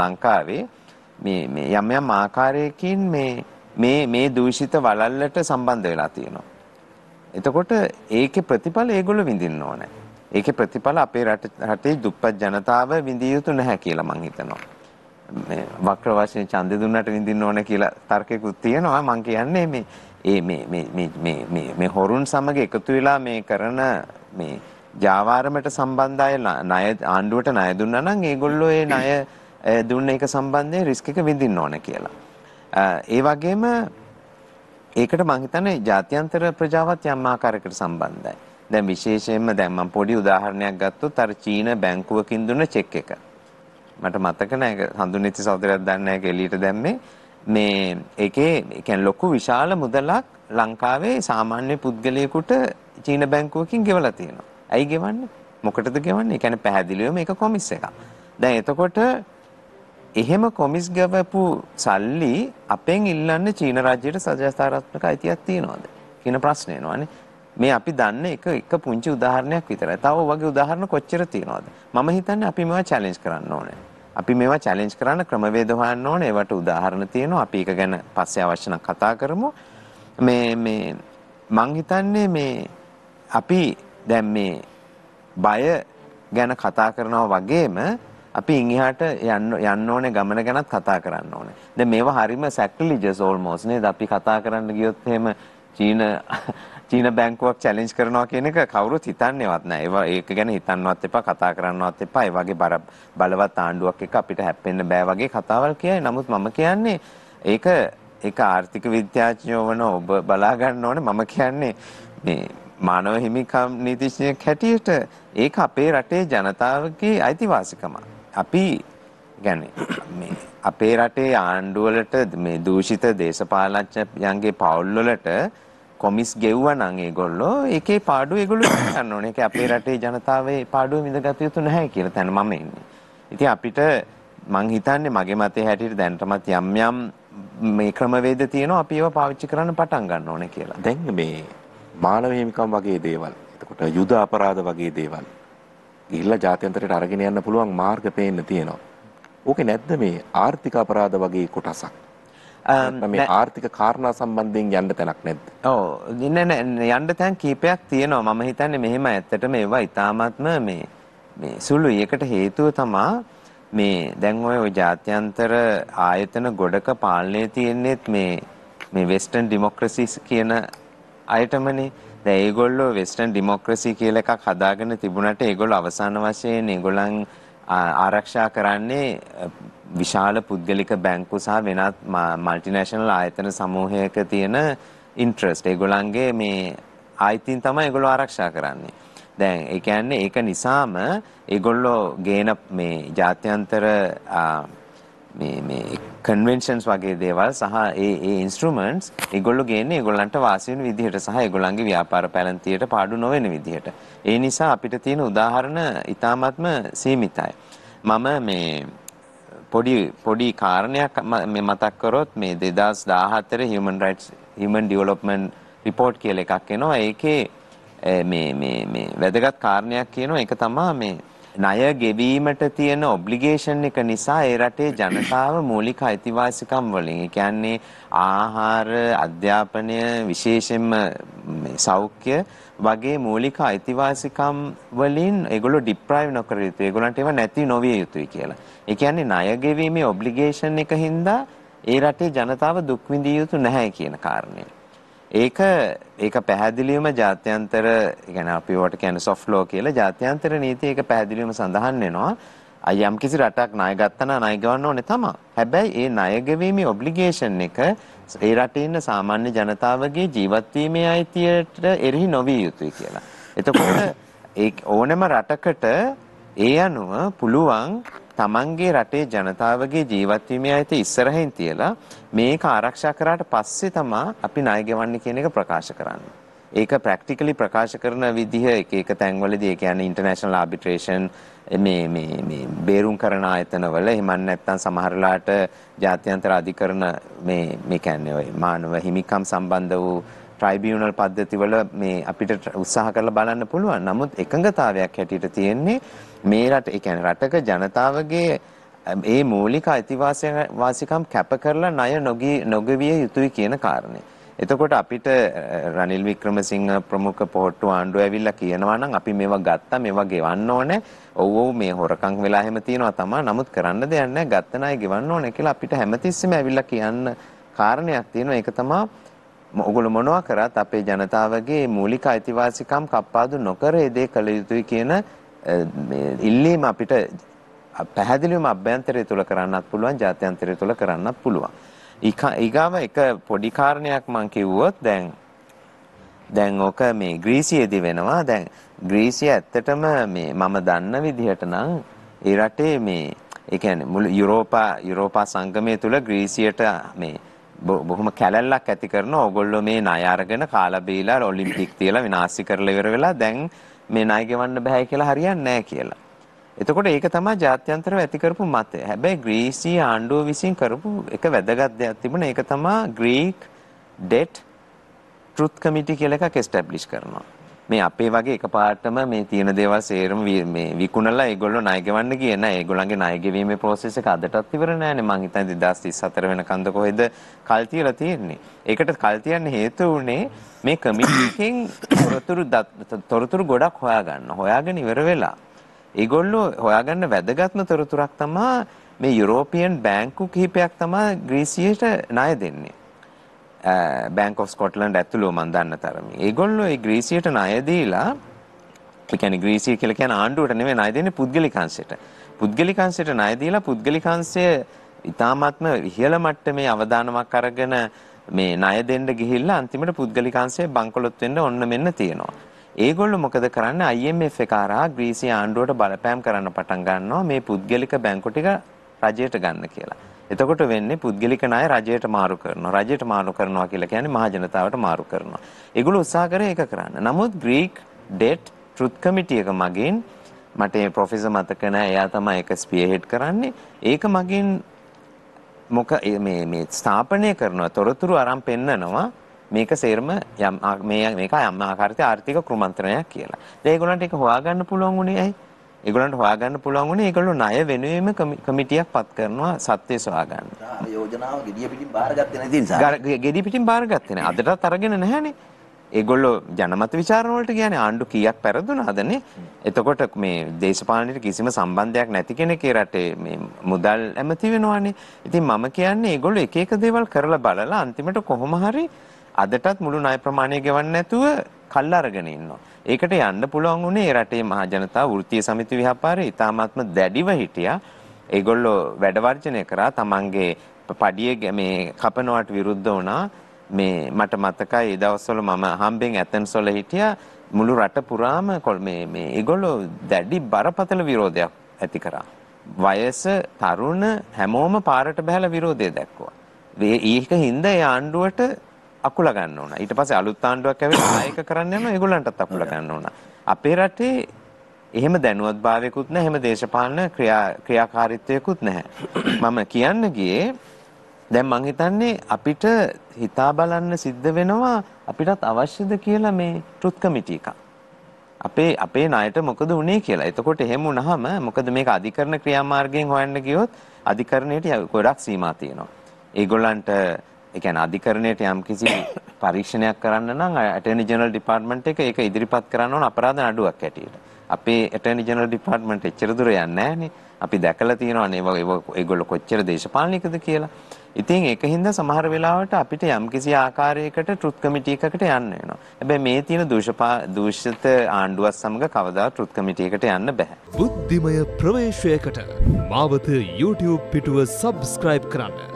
ලංකාවේ මේ මේ යම් යම් ආකාරයකින් මේ මේ මේ දූෂිත වලල්ලට සම්බන්ධ වෙලා තියෙනවා. එතකොට ඒකේ ප්‍රතිඵල ඒගොල්ලෝ විඳින්න ඕනේ. ඒකේ ප්‍රතිඵල අපේ රටේ දුප්පත් ජනතාව විඳිය යුතු නැහැ කියලා මම හිතනවා. මේ වක්‍ර වශයෙන් ඡන්දෙ දුන්නට විඳින්න ඕනේ කියලා තර්කයක්ත් තියෙනවා. මම කියන්නේ මේ ඒ මේ මේ මේ මේ මේ හොරුන් සමග එකතු වෙලා මේ කරන මේ ජාවාරමට සම්බන්ධ අය ණය ආණ්ඩුවට ණය දුන්නා නම් ඒගොල්ලෝ ඒ ණය දුන්න එක සම්බන්ධයෙන් රිස්ක් එක විඳින්න ඕන කියලා. ඒ වගේම ඒකට මං හිතන්නේ ජාත්‍යන්තර ප්‍රජාවත් යම් ආකාරයකට සම්බන්ධයි. දැන් විශේෂයෙන්ම දැන් මම පොඩි උදාහරණයක් ගත්තොත් අර චීන බැංකුවකින් දුන්න චෙක් එක. මට මතක නෑ හඳුනිති සහෝදරයක් දන්නේ නෑ එළියට දැම්මේ. මේ ඒකේ කියන්නේ ලොකු විශාල මුදලක් ලංකාවේ සාමාන්‍ය පුද්ගලයෙකුට චීන බැංකුවකින් ගෙවලා තියෙනවා. ඇයි ගෙවන්නේ? මොකටද ගෙවන්නේ? ඒ කියන්නේ පැහැදිලිවම ඒක කොමිස් එකක්. දැන් එතකොට එහෙම කොමිස් ගවපු සල්ලි අපෙන් ඉල්ලන්නේ චීන රාජ්‍යයට සජස්ථානාත්මක අයිතියක් තියනවාද කියන ප්‍රශ්නේ එනවානේ. මේ අපි දන්න එක එක පුංචි උදාහරණයක් විතරයි. තව වගේ උදාහරණ කොච්චර තියනවද? මම හිතන්නේ අපි මේවා චැලෙන්ජ් කරන්න ඕනේ. අපි මේවා චැලෙන්ජ් කරන්න ක්‍රමවේද හොයන්න ඕනේ. ඒවට උදාහරණ තියෙනවා. අපි ඒක ගැන පස්සේ අවශ්‍ය නම් කතා කරමු. මේ මේ මං හිතන්නේ මේ අපි දැන් මේ බය ගැන කතා කරනවා වගේම අපි ඉංහාට යන්න යන්න ඕනේ ගමන ගැනත් කතා කරන්න ඕනේ. දැන් මේවා හරිම සැක්ලිජස් ඕල්මෝස් නේද? අපි කතා කරන්න ගියොත් එහෙම චීන චීන බැංකුවක් චැලෙන්ජ් කරනවා කියන එක කවුරුත් හිතන්නේවත් නැහැ. ඒවා ඒක ගැන හිතන්නවත් එපා, කතා කරන්නවත් එපා. ඒ වගේ බර බලවත් ආණ්ඩුවක් එක්ක අපිට හැප්පෙන්න බෑ වගේ කතාවල් කියයි. නමුත් මම කියන්නේ ඒක ඒක ආර්ථික විද්‍යාඥයෝ වන ඔබ බලා ගන්න ඕනේ මම කියන්නේ මේ මානව හිමිකම් නීතිඥයෙක් හැටියට ඒක අපේ රටේ ජනතාවගේ අයිතිවාසිකමක්. අපි ගැන්නේ අපේ රටේ ආණ්ඩුවලට මේ දූෂිත දේශපාලඥයන්ගේ පවුල්වලට කොමිස් ගෙව්වනම් ඒගොල්ලෝ ඒකේ පාඩුව ඒගොල්ලෝ ගන්න ඕනේ. ඒක අපේ රටේ ජනතාවේ පාඩුව මිදගත යුතු නැහැ කියලා තැන මම ඉන්නේ. ඉතින් අපිට මං හිතන්නේ මගේ මතේ හැටියට දැනටමත් යම් යම් මේ ක්‍රමවේද තියෙනවා අපි ඒවා පාවිච්චි කරන්න පටන් ගන්න ඕනේ කියලා. දැන් මේ මානව හිමිකම් වගේ දේවල්, එතකොට යුද අපරාධ වගේ දේවල් ගිහිල්ලා ජාත්‍යන්තරයට අරගෙන යන්න පුළුවන් මාර්ග පේන්න තියෙනවා. ඕකේ නැද්ද මේ ආර්ථික අපරාධ වගේ කොටසක්? මේ ආර්ථික කාරණා සම්බන්ධයෙන් යන්න තැනක් නැද්ද? ඔව් යන්න තැන් කීපයක් තියෙනවා. මම හිතන්නේ මෙහෙම ඇත්තට මේවා ඊටාත්ම මේ මේ සුළුයි. ඒකට හේතුව තමා මේ දැන් ඔය ඔය ජාත්‍යන්තර ආයතන ගොඩක පාලනය තියෙන්නේත් මේ මේ වෙස්ටර්න් ඩෙමොක්‍රසිස් කියන අයටමනේ. දැන් ඒගොල්ලෝ වෙස්ටර්න් ඩෙමොක්‍රසි කියලා එකක් හදාගෙන තිබුණාට ඒගොල්ලෝ අවසාන වශයෙන් ඒගොල්ලන් ආරක්ෂා කරන්නේ විශාල පුද්ගලික බැංකු සහ වෙනත් මල්ටිනේෂනල් ආයතන සමූහයක තියෙන ඉන්ට්‍රස්ට් ඒගොල්ලන්ගේ මේ ආයිතින් තමයි ඒගොල්ලෝ ආරක්ෂා කරන්නේ. දැන් ඒ කියන්නේ ඒක නිසාම ඒගොල්ලෝ ගේන මේ ජාත්‍යන්තර කන්වෙන්ෂන්ස් වගේ දේවල් සහ ඒ ඉන්ස්ට්‍රමන්ස් ඉගොල්ලු ගේන්නේ ගොල්ලන්ට වාසියන විදිහට සහ ගොලන්ගේ ව්‍යාපාර පැලන්තියට පාඩු නොවෙන විදිහට. ඒ නිසා අපිට තියෙන උදාහරණ ඉතාමත්ම සීමිතයි. මම මේ පොඩි පොඩි කාරණයක් මතක්කරොත් මේ දෙදස් දාහත්තර හමන් රයිට් හමන් ඩියවලොප්මන් රිපෝට් කියල එකක් එනවා ඒකේ වැදගත් කාරණයක් කියනවා එක තමා මේ ණය ගෙවීමට තියෙන ඔබ්ලිගේෂන් එක නිසා ඒ රටේ ජනතාව මූලික අයිතිවාසිකම් වලින් ඒ කියන්නේ ආහාර අධ්‍යාපනය විශේෂයෙන්ම සෞඛ්‍ය වගේ මූලික අයිතිවාසිකම් වලින් ඒගොල්ලෝ ඩිප්‍රයිව් නොකර යුතුයි. ඒගොල්ලන්ට ඒවා නැති නොවිය යුතුයි කියලා. ඒ කියන්නේ ණය ගෙවීමේ ඔබ්ලිගේෂන් එක හින්දා ඒ රටේ ජනතාව දුක් විඳිය යුතු නැහැ කියන කාරණේ. ඒක ඒක පැහැදිලිවම ජාත්‍යන්තර يعني අපි වට කියන්නේ soft law කියලා ජාත්‍යන්තර නීති ඒක පැහැදිලිවම සඳහන් වෙනවා. අයම් කිසි රටක් ණය ගත්තා නම් ණය ගවන්න ඕනේ තමයි. හැබැයි ඒ ණය ගෙවීමේ ඔබ්ලිගේෂන් එක ඒ රටේ ඉන්න සාමාන්‍ය ජනතාවගේ ජීවත් වීමේ අයිතියට එරෙහි නොවිය යුතුයි කියලා. එතකොට ඒ ඕනෑම රටකට ඒ අනුව පුළුවන් තමන්ගේ රටේ ජනතාවගේ ජීවත් වීමේ අයිත ඉස්සරහින් තියලා මේක ආරක්ෂා කරාට පස්සේ තමයි අපි ණය ගෙවන්නේ කියන එක ප්‍රකාශ කරන්නේ. ඒක ප්‍රැක්ටිකලි ප්‍රකාශ කරන විදිහ එක එක තැන්වලදී ඒ කියන්නේ ඉන්ටර්නැෂනල් ආබිට්‍රේෂන් මේ මේ මේ බේරුම් කරන ආයතනවල එහෙම නැත්නම් සමහරලාට ජාත්‍යන්තර අධිකරණ මේ මේ කියන්නේ ඔය මානව හිමිකම් සම්බන්ධ වූ ට්‍රයිබියුනල් පද්ධතිවල මේ අපිට උත්සාහ කරලා බලන්න පුළුවන්. නමුත් එකඟතාවයක් හැටියට තියෙන්නේ මේ රට, ඒ කියන්නේ රටක ජනතාවගේ ඒ මූලික අයිතිවාසිකම් කැප කරලා ණය නොගී නොගවිය යුතුයි කියන කාරණේ. එතකොට අපිට රනිල් වික්‍රමසිංහ ප්‍රමුඛ පොහට්ටු ආණ්ඩුව ඇවිල්ලා කියනවා නම් අපි මේවා ගත්තා මේවා ගෙවන්න ඕනේ. ඔව් ඔව් මේ හොරකම් වෙලා හැම තියෙනවා තමයි. නමුත් කරන්න දෙයක් නැහැ. ගත්ත ණය ගෙවන්න ඕනේ කියලා අපිට හැමතිස්සෙම ඇවිල්ලා කියන්න කාරණයක් තියෙනවා. ඒක තමයි ඔගොල්ලෝ මොනවා කරත් අපේ ජනතාවගේ මූලික අයිතිවාසිකම් කප්පාදු නොකර ඒ දේ කළ යුතුයි කියන ඉල්ලීම අපිට පැහැදිලිවම අභ්‍යන්තරය තුල කරන්නත් පුළුවන් ජාත්‍යන්තරය තුල කරන්නත් පුළුවන්. ඊගාව එක පොඩි කාරණයක් මම කිව්වොත් දැන් දැන් ඕක මේ ග්‍රීසියේදී වෙනවා. දැන් ග්‍රීසිය ඇත්තටම මේ මම දන්න විදිහට නම් ඒ රටේ මේ ඒ කියන්නේ මුළු යුරෝපා යුරෝපා සංගමය තුල ග්‍රීසියට මේ බොහොම කැලැල්ලක් ඇති කරන ඕගොල්ලෝ මේ ණය අරගෙන කාලා බීලා ඔලිම්පික් තියලා විනාශ කරලා ඉවර වෙලා දැන් මේ ණය ගෙවන්න බෑ කියලා හරියන්නේ නැහැ කියලා. එතකොට ඒක තමයි ජාත්‍යන්තරව ඇති කරපු මතය. හැබැයි ග්‍රීසී ආණ්ඩුව විසින් කරපු එක වැදගත් දෙයක් තිබුණා. ඒක තමයි ග්‍රීක් ඩෙට් ට්‍රුත් කමිටි කියලා එකක් එස්ටැබ්ලිෂ් කරනවා. මේ අපේ වගේ එකපාරටම මේ තියෙන දේවල් සේරම මේ විකුණලා ඒගොල්ලෝ ණය ගෙවන්න කියන ඒගොල්ලන්ගේ ණය ගෙවීමේ process එක අදටත් ඉවර නෑනේ මං හිතන්නේ 2034 වෙනකන්ද කොහෙද කල් තියලා තියෙන්නේ. ඒකට කල් තියන්න හේතු වුණේ මේ කමිටිකෙන් තොරතුරු තොරතුරු ගොඩක් හොයාගන්න. හොයාගෙන ඉවර වෙලා ඒගොල්ලෝ හොයාගන්න වැදගත්ම තොරතුරක් තමයි මේ යුරෝපියන් බැංකු කිහිපයක් තමයි ග්‍රීසියට ණය දෙන්නේ. බෑන්ක් ඔෆ් ස්කොට්ලන්ඩ් ඇතුළුව මන් දන්න තරමින්. ඒගොල්ලෝ ඒ ග්‍රීසියට ණය දීලා ඒ කියන්නේ ග්‍රීසිය කියලා කියන ආණ්ඩුවට නෙමෙයි ණය දෙන්නේ පුද්ගලිකංශයට. පුද්ගලිකංශයට ණය දීලා පුද්ගලිකංශය ඉතාමත්ම ඉහළ මට්ටමේ අවදානමක් අරගෙන මේ ණය දෙන්න ගිහිල්ලා අන්තිමට පුද්ගලිකංශය බංකොලොත් වෙන්න ඔන්න මෙන්න තියෙනවා. ඒගොල්ලෝ මොකද කරන්නේ IMF එක හරහා ග්‍රීසිය ආණ්ඩුවට බලපෑම් කරන්න පටන් ගන්නවා මේ පුද්ගලික බැංකු ටික රජයට ගන්න කියලා. එතකොට වෙන්නේ පුද්ගලික ණය රජයට මාරු කරනවා. රජයට මාරු කරනවා කියලා කියන්නේ මහජනතාවට මාරු කරනවා. ඒගොල්ලෝ උත්සාහ කරේ ඒක කරන්න. නමුත් ග්‍රීක ඩෙට් ට්‍රුත් කමිටි එක මගින් මට මේ ප්‍රොෆෙසර් මතක නැහැ. එයා තමයි ඒක ස්පියර් කරන්නේ. ඒක මගින් මොක මේ මේ ස්ථාපනය කරනවා තොරතුරු අරන් පෙන්නනවා මේක සේරම යම් මේ මේක යම් ආකාරයට ආර්ථික කුමන්ත්‍රණයක් කියලා. දැන් ඒගොල්ලන්ට ඒක හොයාගන්න පුළුවන් උනේ ඇයි? ඒගොල්ලන්ට හොයාගන්න පුළුවන් උනේ ඒගොල්ලෝ ණය වෙනුවෙම කමිටියක් පත් කරනවා සත්‍ය සොයාගන්න. යෝජනාව gediya pitin බාරගත්තේ නැති නිසා. gediya pitin බාරගත්තේ නැහැ. අදටත් අරගෙන නැහැනේ. ඒගොල්ලෝ ජනමත විචාරණ වලට කියන්නේ ආණ්ඩු කීයක් පෙරදුනාදනේ. එතකොට මේ දේශපාලනයට කිසිම සම්බන්ධයක් නැති කෙනෙක්ගේ රටේ මේ මුදල් ඇමති වෙනවානේ. ඉතින් මම කියන්නේ ඒගොල්ලෝ එක එක දේවල් කරලා බලලා අන්තිමට කොහොම හරි අදටත් මුළු ණය ප්‍රමාණය ගෙවන්න නැතුව කල් අරගෙන ඉන්නවා. ඒකට යන්න පුළුවන් වුණේ රටේ මහජනතා වෘත්තීය සමිති ව්‍යාපාරයේ ඉතාමත්ම දැඩිව හිටියා. ඒගොල්ලෝ වැඩ වර්ජනය කරා තමන්ගේ පඩිය මේ කපනවට විරුද්ධ වුණා. මේ මට මතකයි ඒ දවස්වල මම හම්බෙන් ඇතන්සොල හිටියා. මුළු රට පුරාම මේ මේ ඒගොල්ලෝ දැඩි බරපතල විරෝධයක් ඇති කරා. වයස තරුණ හැමෝම පාරට බහැලා විරෝධය දැක්වුවා. ඒක හින්දා ඒ ආණ්ඩුවට අකුල ගන්න ඕන. ඊට පස්සේ අලුත් ආණ්ඩුවක් ඇවිල්ලා ආයක කරන්න යනවා ඒගොල්ලන්ටත් අකුල ගන්න ඕන. අපේ රටේ එහෙම දැනුවත් භාවයකුත් නැහැ. එහෙම දේශපාලන ක්‍රියා ක්‍රියාකාරීත්වයකුත් නැහැ. මම කියන්න ගියේ දැන් මං හිතන්නේ අපිට හිතා බලන්න සිද්ධ වෙනවා අපිටත් අවශ්‍යද කියලා මේ ටෘත් කමිටි එක. අපේ අපේ ණයට මොකද වුනේ කියලා. එතකොට එහෙම වුණාම මොකද මේක අධිකරණ ක්‍රියාමාර්ගයෙන් හොයන්න ගියොත් අධිකරණයට ගොඩක් සීමා තියෙනවා. ඒගොල්ලන්ට ඒ කියන්නේ අධිකරණයට යම්කිසි පරීක්ෂණයක් කරන්න නම් ඇටර්නි ජෙනරල් ඩිපාර්ට්මන්ට් එක ඒක ඉදිරිපත් කරන්න ඕන අපරාධ නඩුවක් ඇටියට. අපේ ඇටර්නි ජෙනරල් ඩිපාර්ට්මන්ට් එච්චර දුර යන්නේ අපි දැකලා තියෙනවානේ ඒගොල්ලෝ කොච්චර දේශපාලනිකද කියලා. ඉතින් ඒක හින්දා සමහර වෙලාවට අපිට යම්කිසි ආකාරයකට ට්‍රුත් කමිටි එකකට යන්න වෙනවා. හැබැයි මේ තියෙන දූෂිත ආණ්ඩුවත් සමග කවදා ට්‍රුත් කමිටි එකට යන්න බෑ. බුද්ධිමය ප්‍රවේශයකට මාවත YouTube පිටුව subscribe කරන්න.